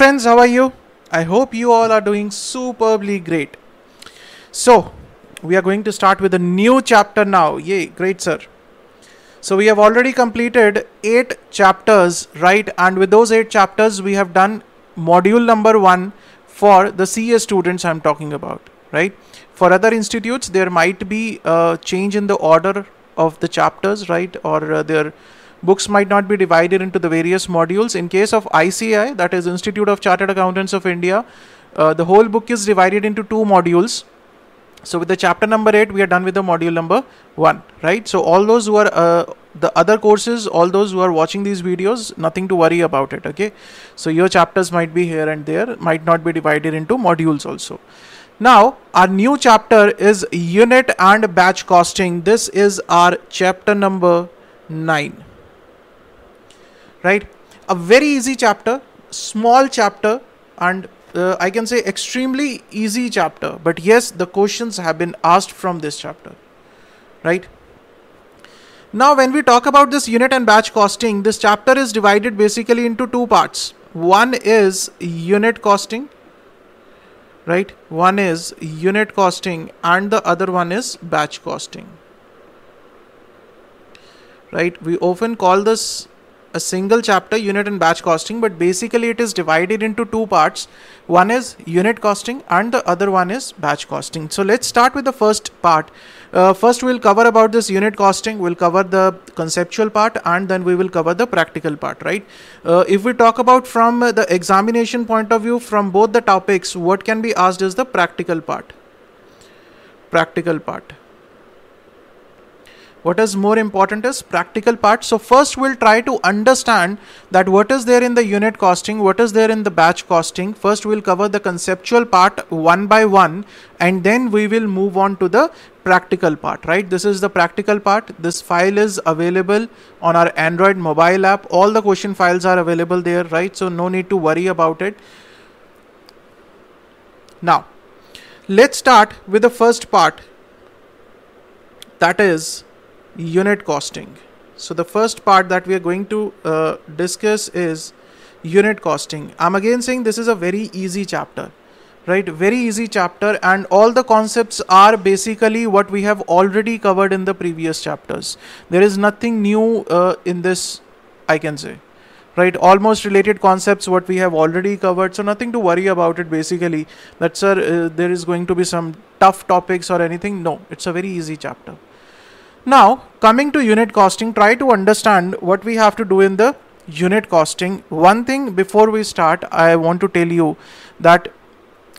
friends, how are you? I hope you all are doing superbly great. So, we are going to start with a new chapter now. Yay, great sir. So, we have already completed 8 chapters, right? And with those 8 chapters, we have done module number 1 for the CS students I'm talking about, right? For other institutes, there might be a change in the order of the chapters, right? Or uh, their Books might not be divided into the various modules. In case of ICI, that is Institute of Chartered Accountants of India, uh, the whole book is divided into two modules. So with the chapter number 8, we are done with the module number 1, right? So all those who are uh, the other courses, all those who are watching these videos, nothing to worry about it, okay? So your chapters might be here and there, might not be divided into modules also. Now, our new chapter is unit and batch costing. This is our chapter number 9 right a very easy chapter small chapter and uh, i can say extremely easy chapter but yes the questions have been asked from this chapter right now when we talk about this unit and batch costing this chapter is divided basically into two parts one is unit costing right one is unit costing and the other one is batch costing right we often call this a single chapter unit and batch costing but basically it is divided into two parts one is unit costing and the other one is batch costing so let's start with the first part uh, first we'll cover about this unit costing we'll cover the conceptual part and then we will cover the practical part right uh, if we talk about from the examination point of view from both the topics what can be asked is the practical part practical part what is more important is practical part so first we'll try to understand that what is there in the unit costing what is there in the batch costing first we'll cover the conceptual part one by one and then we will move on to the practical part right this is the practical part this file is available on our android mobile app all the question files are available there right so no need to worry about it now let's start with the first part that is unit costing. So the first part that we are going to uh, discuss is unit costing. I'm again saying this is a very easy chapter, right? Very easy chapter and all the concepts are basically what we have already covered in the previous chapters. There is nothing new uh, in this, I can say right almost related concepts what we have already covered so nothing to worry about it basically that sir uh, there is going to be some tough topics or anything no it's a very easy chapter now coming to unit costing, try to understand what we have to do in the unit costing. One thing before we start, I want to tell you that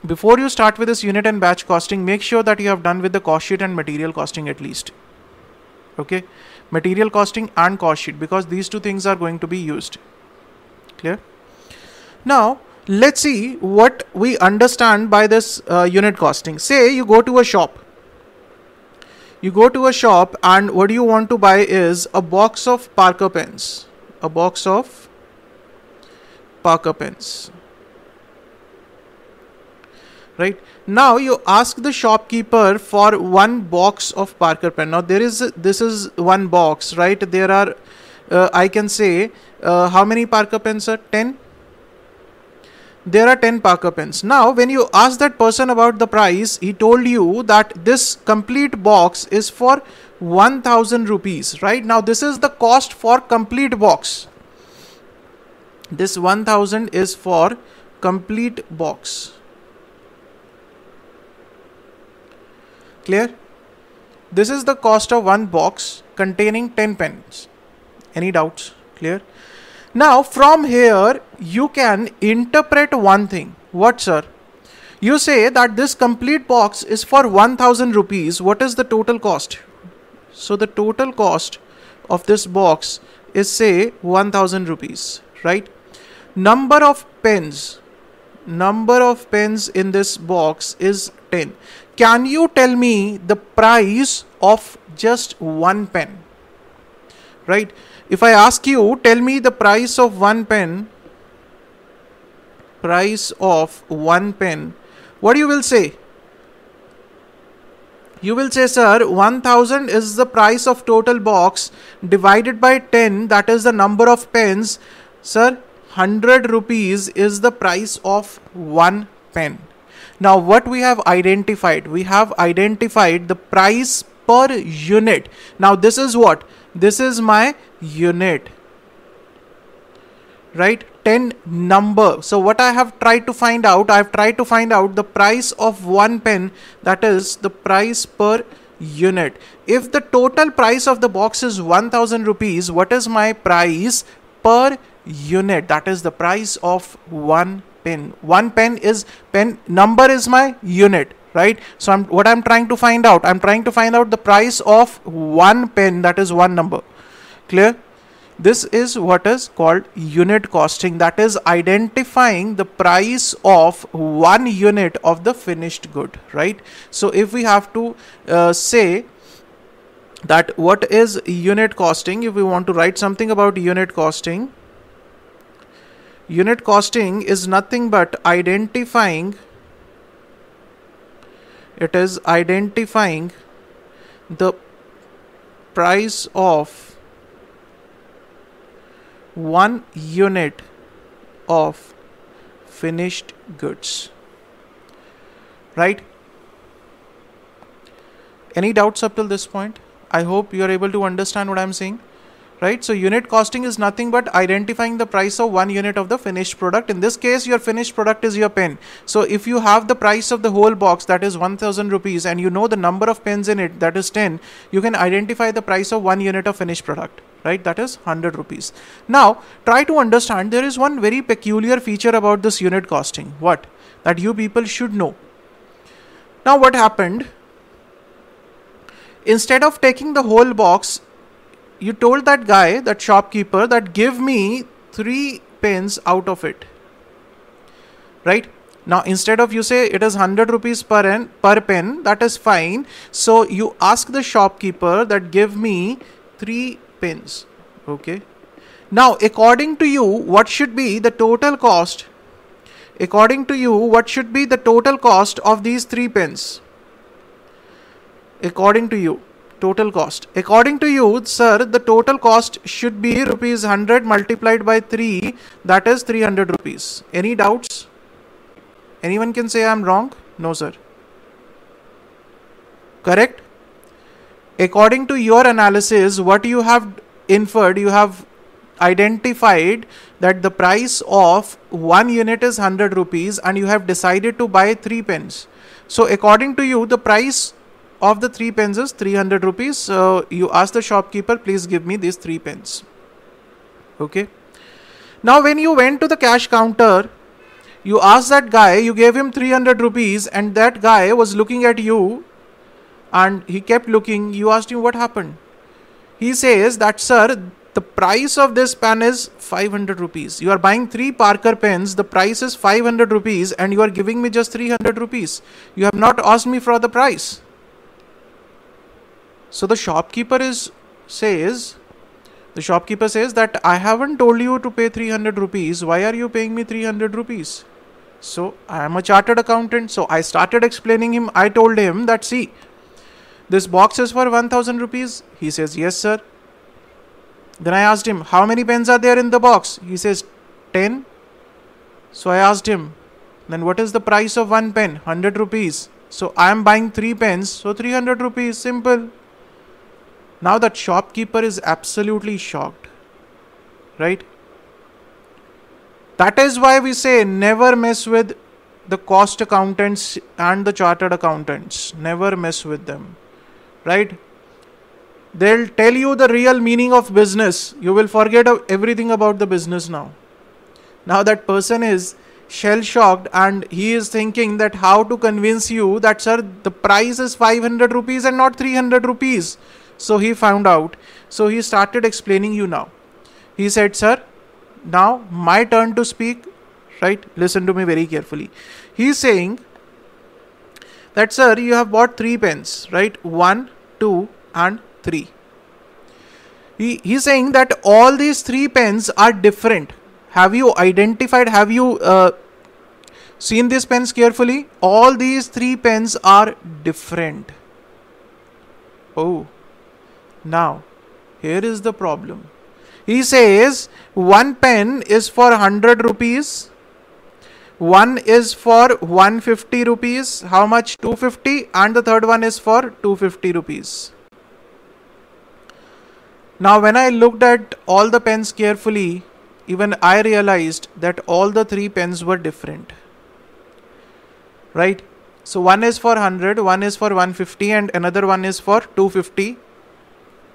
before you start with this unit and batch costing, make sure that you have done with the cost sheet and material costing at least. Okay, material costing and cost sheet because these two things are going to be used. Clear? Now let's see what we understand by this uh, unit costing. Say you go to a shop you go to a shop and what you want to buy is a box of Parker pens. A box of Parker pens. Right now, you ask the shopkeeper for one box of Parker pen. Now there is this is one box, right? There are uh, I can say uh, how many Parker pens are ten there are 10 Parker pens. Now, when you ask that person about the price, he told you that this complete box is for 1000 rupees, right? Now, this is the cost for complete box. This 1000 is for complete box. Clear? This is the cost of one box containing 10 pens. Any doubts? Clear? Now from here you can interpret one thing. What sir? You say that this complete box is for 1000 rupees. What is the total cost? So the total cost of this box is say 1000 rupees, right? Number of pens, number of pens in this box is 10. Can you tell me the price of just one pen? right if i ask you tell me the price of one pen price of one pen what you will say you will say sir 1000 is the price of total box divided by 10 that is the number of pens sir 100 rupees is the price of one pen now what we have identified we have identified the price per unit now this is what this is my unit right 10 number so what i have tried to find out i have tried to find out the price of one pen that is the price per unit if the total price of the box is 1000 rupees what is my price per unit that is the price of one pen one pen is pen number is my unit right? So I'm, what I'm trying to find out, I'm trying to find out the price of one pen, that is one number, clear? This is what is called unit costing, that is identifying the price of one unit of the finished good, right? So if we have to uh, say that what is unit costing, if we want to write something about unit costing, unit costing is nothing but identifying it is identifying the price of one unit of finished goods right any doubts up till this point i hope you are able to understand what i'm saying right? So unit costing is nothing but identifying the price of one unit of the finished product. In this case, your finished product is your pen. So if you have the price of the whole box that is 1000 rupees and you know the number of pens in it that is 10, you can identify the price of one unit of finished product right that is 100 rupees now try to understand there is one very peculiar feature about this unit costing what that you people should know now what happened instead of taking the whole box you told that guy, that shopkeeper, that give me three pins out of it. Right? Now, instead of you say it is 100 rupees per, en, per pen, that is fine. So, you ask the shopkeeper that give me three pins. Okay. Now, according to you, what should be the total cost? According to you, what should be the total cost of these three pins? According to you total cost. According to you, sir, the total cost should be rupees 100 multiplied by 3, that is 300 rupees. Any doubts? Anyone can say I am wrong? No, sir. Correct? According to your analysis, what you have inferred, you have identified that the price of one unit is 100 rupees and you have decided to buy three pens. So according to you, the price of the three pens is 300 rupees so you ask the shopkeeper please give me these three pens okay now when you went to the cash counter you asked that guy you gave him 300 rupees and that guy was looking at you and he kept looking you asked him what happened he says that sir the price of this pen is 500 rupees you are buying three parker pens the price is 500 rupees and you are giving me just 300 rupees you have not asked me for the price so the shopkeeper is says the shopkeeper says that I haven't told you to pay 300 rupees. Why are you paying me 300 rupees? So I am a chartered accountant. So I started explaining him. I told him that see, this box is for 1000 rupees. He says, yes, sir. Then I asked him, how many pens are there in the box? He says, 10. So I asked him, then what is the price of one pen? 100 rupees. So I am buying three pens. So 300 rupees. Simple. Now that shopkeeper is absolutely shocked, right? That is why we say never mess with the cost accountants and the chartered accountants. Never mess with them, right? They'll tell you the real meaning of business. You will forget everything about the business now. Now that person is shell shocked and he is thinking that how to convince you that sir the price is 500 rupees and not 300 rupees so he found out. So he started explaining you now. He said, Sir, now my turn to speak. Right? Listen to me very carefully. He's saying that, Sir, you have bought three pens, right? One, two, and three. He, he's saying that all these three pens are different. Have you identified? Have you uh, seen these pens carefully? All these three pens are different. Oh. Now, here is the problem. He says one pen is for 100 rupees, one is for 150 rupees, how much? 250, and the third one is for 250 rupees. Now, when I looked at all the pens carefully, even I realized that all the three pens were different. Right? So, one is for 100, one is for 150, and another one is for 250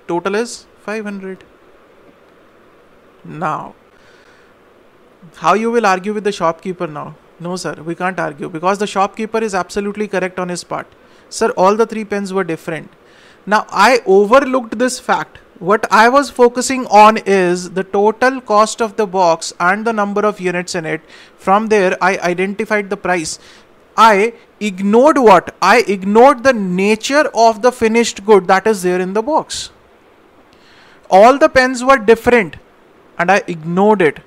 total is 500 now how you will argue with the shopkeeper now no sir we can't argue because the shopkeeper is absolutely correct on his part sir all the three pens were different now i overlooked this fact what i was focusing on is the total cost of the box and the number of units in it from there i identified the price i ignored what i ignored the nature of the finished good that is there in the box all the pens were different and I ignored it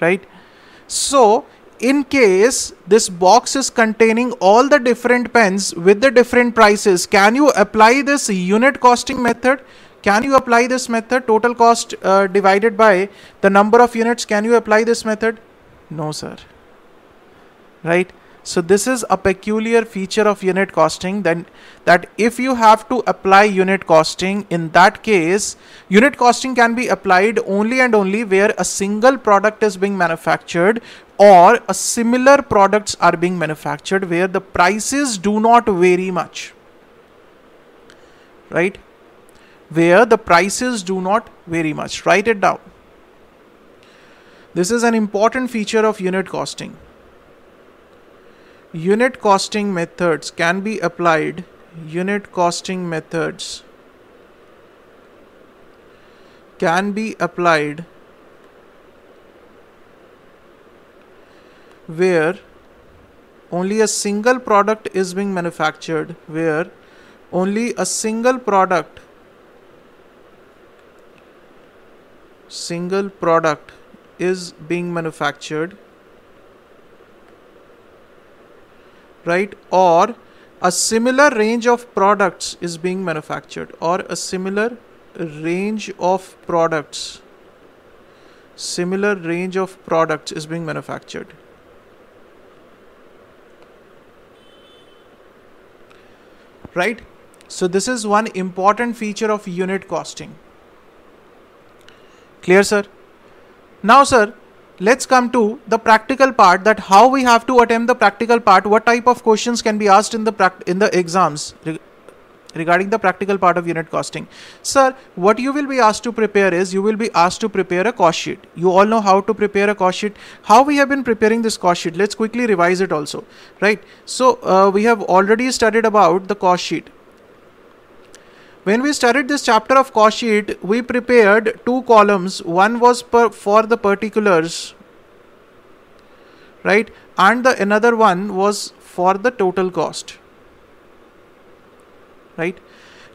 right so in case this box is containing all the different pens with the different prices can you apply this unit costing method can you apply this method total cost uh, divided by the number of units can you apply this method no sir right so this is a peculiar feature of unit costing then that if you have to apply unit costing in that case unit costing can be applied only and only where a single product is being manufactured or a similar products are being manufactured where the prices do not vary much right where the prices do not vary much write it down this is an important feature of unit costing unit costing methods can be applied unit costing methods can be applied where only a single product is being manufactured where only a single product single product is being manufactured right or a similar range of products is being manufactured or a similar range of products similar range of products is being manufactured right so this is one important feature of unit costing clear sir now sir let's come to the practical part that how we have to attempt the practical part what type of questions can be asked in the in the exams re regarding the practical part of unit costing sir what you will be asked to prepare is you will be asked to prepare a cost sheet you all know how to prepare a cost sheet how we have been preparing this cost sheet let's quickly revise it also right so uh, we have already studied about the cost sheet when we started this chapter of cost sheet, we prepared two columns. One was per, for the particulars, right? And the another one was for the total cost, right?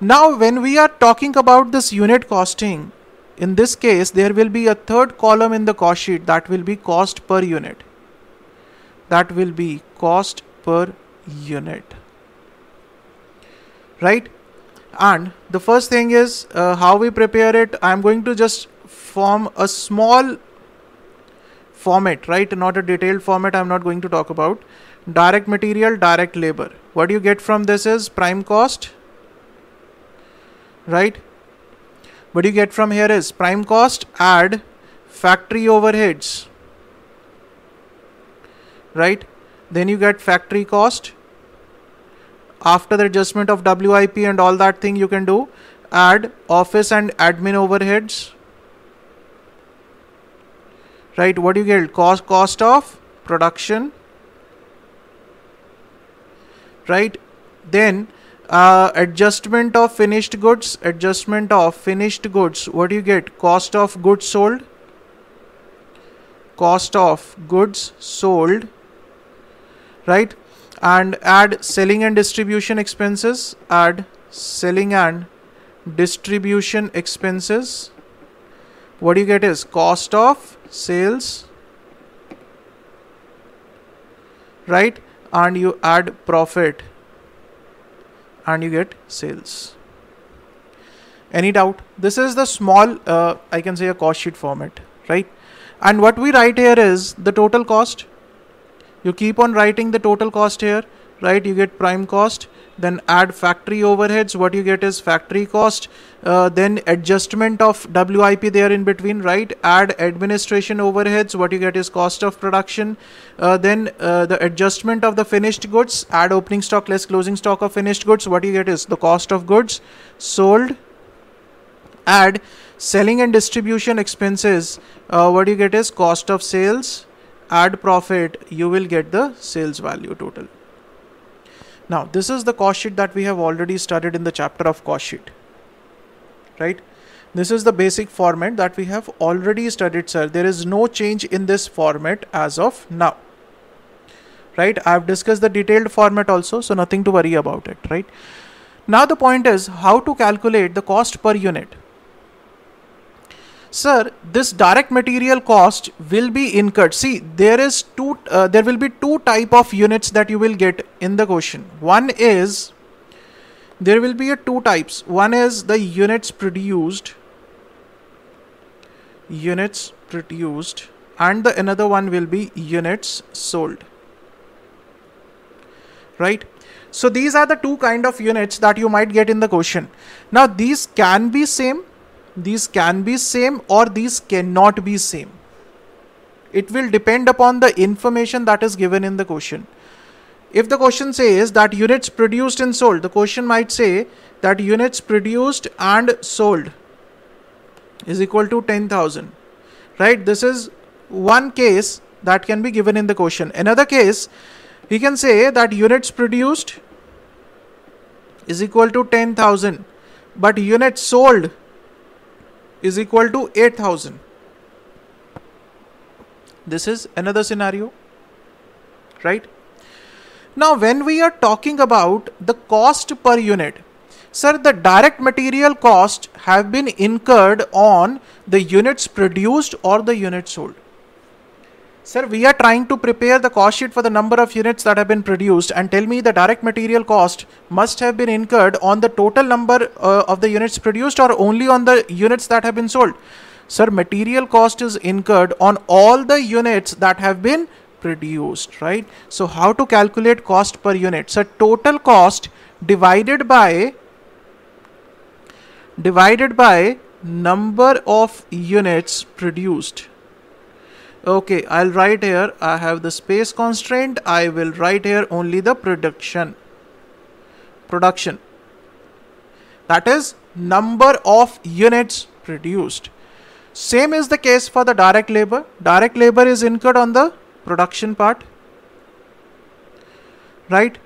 Now, when we are talking about this unit costing, in this case, there will be a third column in the cost sheet that will be cost per unit. That will be cost per unit, right? and the first thing is uh, how we prepare it i'm going to just form a small format right not a detailed format i'm not going to talk about direct material direct labor what you get from this is prime cost right what you get from here is prime cost add factory overheads right then you get factory cost after the adjustment of WIP and all that thing you can do add office and admin overheads right what do you get cost cost of production right then uh, adjustment of finished goods adjustment of finished goods what do you get cost of goods sold cost of goods sold right and add selling and distribution expenses add selling and distribution expenses what you get is cost of sales right and you add profit and you get sales any doubt this is the small uh, i can say a cost sheet format right and what we write here is the total cost you keep on writing the total cost here right you get prime cost then add factory overheads what you get is factory cost uh, then adjustment of wip there in between right add administration overheads what you get is cost of production uh, then uh, the adjustment of the finished goods add opening stock less closing stock of finished goods what you get is the cost of goods sold add selling and distribution expenses uh, what you get is cost of sales add profit, you will get the sales value total. Now, this is the cost sheet that we have already studied in the chapter of cost sheet, right? This is the basic format that we have already studied, sir. There is no change in this format as of now, right? I've discussed the detailed format also, so nothing to worry about it, right? Now, the point is how to calculate the cost per unit. Sir, this direct material cost will be incurred. See, there is two, uh, there will be two type of units that you will get in the question. One is, there will be a two types. One is the units produced, units produced and the another one will be units sold right so these are the two kind of units that you might get in the question now these can be same these can be same or these cannot be same it will depend upon the information that is given in the question if the question says that units produced and sold the question might say that units produced and sold is equal to 10000 right this is one case that can be given in the question another case we can say that units produced is equal to 10000 but units sold is equal to 8000. This is another scenario, right? Now, when we are talking about the cost per unit, sir, the direct material cost have been incurred on the units produced or the units sold. Sir, we are trying to prepare the cost sheet for the number of units that have been produced and tell me the direct material cost must have been incurred on the total number uh, of the units produced or only on the units that have been sold. Sir, material cost is incurred on all the units that have been produced, right? So how to calculate cost per unit? So total cost divided by divided by number of units produced okay I'll write here I have the space constraint I will write here only the production production that is number of units produced same is the case for the direct labor direct labor is incurred on the production part right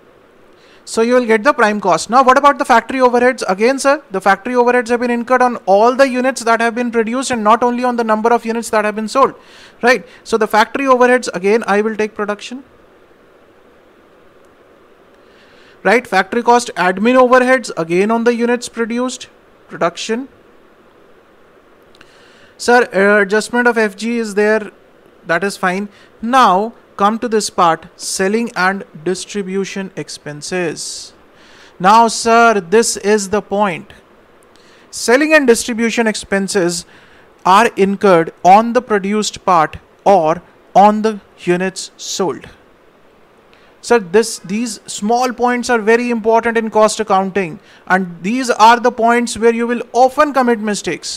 so you will get the prime cost. Now what about the factory overheads? Again sir, the factory overheads have been incurred on all the units that have been produced and not only on the number of units that have been sold. Right. So the factory overheads again I will take production. Right. Factory cost admin overheads again on the units produced. Production. Sir, uh, adjustment of FG is there. That is fine. Now come to this part selling and distribution expenses. Now, sir, this is the point. Selling and distribution expenses are incurred on the produced part or on the units sold. Sir, this these small points are very important in cost accounting, and these are the points where you will often commit mistakes.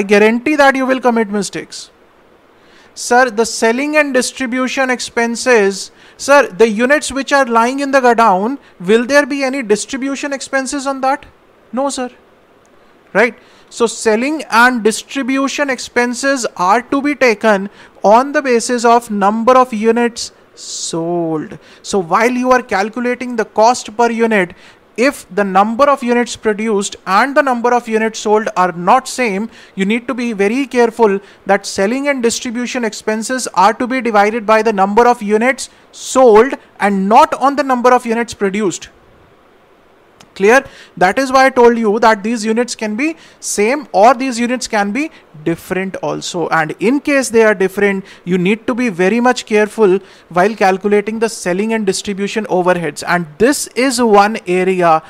I guarantee that you will commit mistakes. Sir, the selling and distribution expenses, sir, the units which are lying in the godown, will there be any distribution expenses on that? No, sir. Right? So selling and distribution expenses are to be taken on the basis of number of units sold. So while you are calculating the cost per unit, if the number of units produced and the number of units sold are not same, you need to be very careful that selling and distribution expenses are to be divided by the number of units sold and not on the number of units produced clear that is why i told you that these units can be same or these units can be different also and in case they are different you need to be very much careful while calculating the selling and distribution overheads and this is one area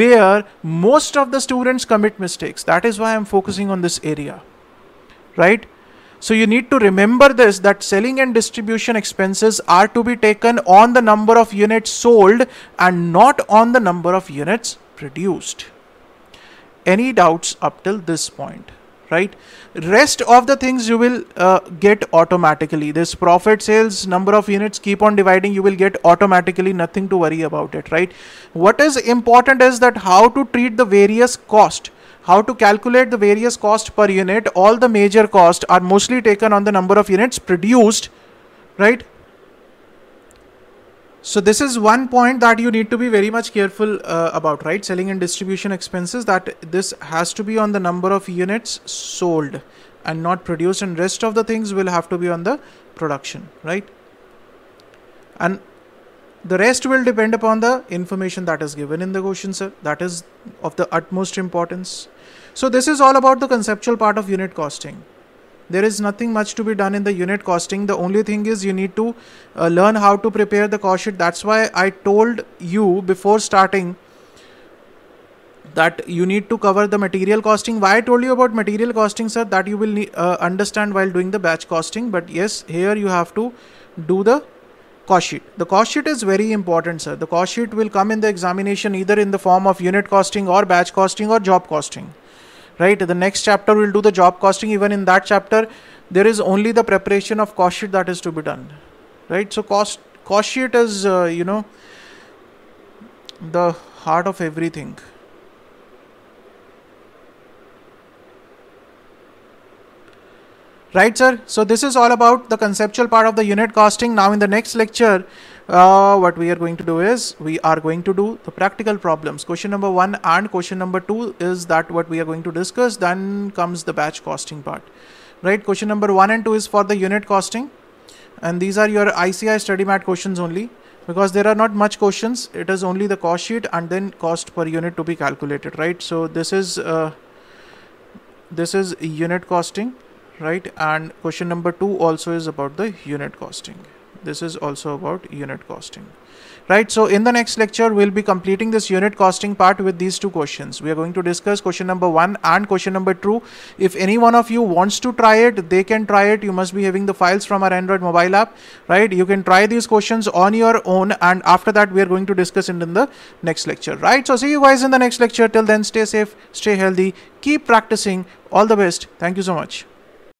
where most of the students commit mistakes that is why i'm focusing on this area right so you need to remember this that selling and distribution expenses are to be taken on the number of units sold and not on the number of units produced. Any doubts up till this point? right rest of the things you will uh, get automatically this profit sales number of units keep on dividing you will get automatically nothing to worry about it right what is important is that how to treat the various cost how to calculate the various cost per unit all the major costs are mostly taken on the number of units produced right so this is one point that you need to be very much careful uh, about right selling and distribution expenses that this has to be on the number of units sold and not produced and rest of the things will have to be on the production right and the rest will depend upon the information that is given in the question sir that is of the utmost importance so this is all about the conceptual part of unit costing. There is nothing much to be done in the unit costing. The only thing is you need to uh, learn how to prepare the cost sheet. That's why I told you before starting that you need to cover the material costing. Why I told you about material costing, sir, that you will uh, understand while doing the batch costing. But yes, here you have to do the cost sheet. The cost sheet is very important, sir. The cost sheet will come in the examination either in the form of unit costing or batch costing or job costing right the next chapter will do the job costing even in that chapter there is only the preparation of cost sheet that is to be done right so cost cost sheet is uh, you know the heart of everything right sir so this is all about the conceptual part of the unit costing now in the next lecture uh, what we are going to do is we are going to do the practical problems question number one and question number two is that what we are going to discuss then comes the batch costing part right question number one and two is for the unit costing and these are your ICI study mat questions only because there are not much questions it is only the cost sheet and then cost per unit to be calculated right so this is uh, this is unit costing right and question number two also is about the unit costing this is also about unit costing right so in the next lecture we'll be completing this unit costing part with these two questions we are going to discuss question number one and question number two if any one of you wants to try it they can try it you must be having the files from our android mobile app right you can try these questions on your own and after that we are going to discuss it in the next lecture right so see you guys in the next lecture till then stay safe stay healthy keep practicing all the best thank you so much